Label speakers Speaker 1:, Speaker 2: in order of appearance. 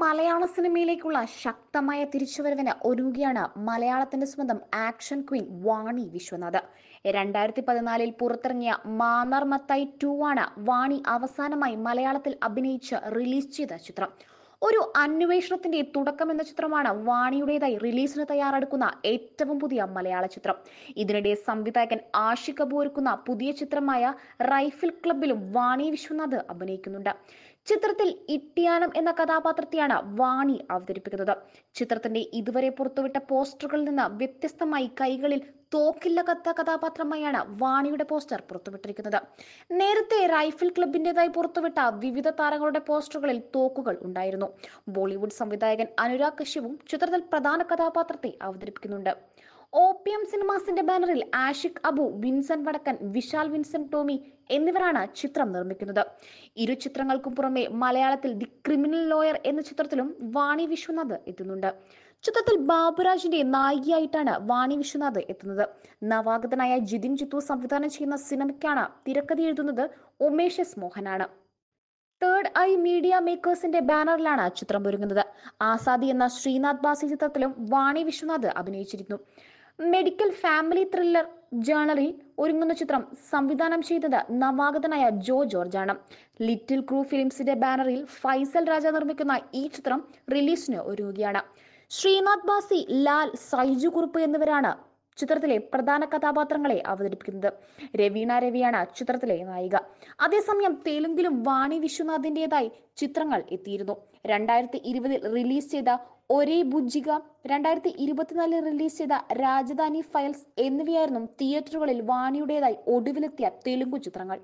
Speaker 1: മലയാള സിനിമയിലേക്കുള്ള ശക്തമായ തിരിച്ചുവരവിന് ഒരുങ്ങുകയാണ് മലയാളത്തിന്റെ സ്വന്തം ആക്ഷൻ ക്വീൻ വാണി വിശ്വനാഥ് രണ്ടായിരത്തി പതിനാലിൽ പുറത്തിറങ്ങിയ മാന്നാർ മത്തായി ടു ആണ് വാണി അവസാനമായി മലയാളത്തിൽ അഭിനയിച്ച് റിലീസ് ചെയ്ത ചിത്രം ഒരു അന്വേഷണത്തിന്റെ തുടക്കം എന്ന ചിത്രമാണ് വാണിയുടേതായി റിലീസിന് തയ്യാറെടുക്കുന്ന ഏറ്റവും പുതിയ മലയാള ചിത്രം ഇതിനിടെ സംവിധായകൻ ആഷിഖ് കപൂർ ഒരുക്കുന്ന പുതിയ ചിത്രമായ റൈഫിൾ ക്ലബിലും വാണി വിശ്വനാഥ് അഭിനയിക്കുന്നുണ്ട് ചിത്രത്തിൽ ഇട്ടിയാനം എന്ന കഥാപാത്രത്തെയാണ് വാണി അവതരിപ്പിക്കുന്നത് ചിത്രത്തിന്റെ ഇതുവരെ പുറത്തുവിട്ട പോസ്റ്ററുകളിൽ നിന്ന് വ്യത്യസ്തമായി കൈകളിൽ തോക്കില്ല കത്ത കഥാപാത്രമായാണ് വാണിയുടെ പോസ്റ്റർ പുറത്തുവിട്ടിരിക്കുന്നത് നേരത്തെ റൈഫിൾ ക്ലബിന്റേതായി പുറത്തുവിട്ട വിവിധ താരങ്ങളുടെ പോസ്റ്ററുകളിൽ തോക്കുകൾ ഉണ്ടായിരുന്നു ബോളിവുഡ് സംവിധായകൻ അനുരാഗ് കശ്യവും ചിത്രത്തിൽ പ്രധാന കഥാപാത്രത്തെ അവതരിപ്പിക്കുന്നുണ്ട് ഓപ്പിയം സിനിമാസിന്റെ ബാനറിൽ ആഷിഖ് അബു വിൻസൻ വടക്കൻ വിശാൽ വിൻസൻ ടോമി എന്നിവരാണ് ചിത്രം നിർമ്മിക്കുന്നത് ഇരു ചിത്രങ്ങൾക്കും പുറമെ മലയാളത്തിൽ ദി ക്രിമിനൽ ലോയർ എന്ന ചിത്രത്തിലും വാണി വിശ്വനാഥ് എത്തുന്നുണ്ട് ചിത്രത്തിൽ ബാബുരാജിന്റെ നായികയായിട്ടാണ് വാണി വിശ്വനാഥ് എത്തുന്നത് നവാഗതനായ ജിതിൻ ചിത്തു സംവിധാനം ചെയ്യുന്ന സിനിമയ്ക്കാണ് തിരക്കഥ എഴുതുന്നത് ഉമേഷ് എസ് മോഹനാണ് തേർഡ് ഐ മീഡിയ മേക്കേഴ്സിന്റെ ബാനറിലാണ് ചിത്രം ഒരുങ്ങുന്നത് ആസാദി എന്ന ശ്രീനാഥ് ബാസി ചിത്രത്തിലും വാണി വിശ്വനാഥ് അഭിനയിച്ചിരുന്നു മെഡിക്കൽ ഫാമിലി ത്രില്ലർ ജേണറിൽ ഒരുങ്ങുന്ന ചിത്രം സംവിധാനം ചെയ്തത് നവാഗതനായ ജോ ജോർജാണ് ലിറ്റിൽ ക്രൂ ഫിലിംസിന്റെ ബാനറിൽ ഫൈസൽ രാജ നിർമ്മിക്കുന്ന ഈ ചിത്രം റിലീസിന് ഒരുങ്ങുകയാണ് ശ്രീനാഥ് ബാസി ലാൽ സൈജു കുറുപ്പ് എന്നിവരാണ് ചിത്രത്തിലെ പ്രധാന കഥാപാത്രങ്ങളെ അവതരിപ്പിക്കുന്നത് രവീണ രവിയാണ് ചിത്രത്തിലെ നായിക അതേസമയം തെലുങ്കിലും വാണി വിശ്വനാഥിൻ്റെതായി ചിത്രങ്ങൾ എത്തിയിരുന്നു രണ്ടായിരത്തി ഇരുപതിൽ റിലീസ് ചെയ്ത ഒരേ ബുജിക രണ്ടായിരത്തി ഇരുപത്തിനാലിൽ റിലീസ് ചെയ്ത രാജധാനി ഫയൽസ് എന്നിവയായിരുന്നു തിയേറ്ററുകളിൽ വാണിയുടേതായി ഒടുവിലെത്തിയ തെലുങ്കു ചിത്രങ്ങൾ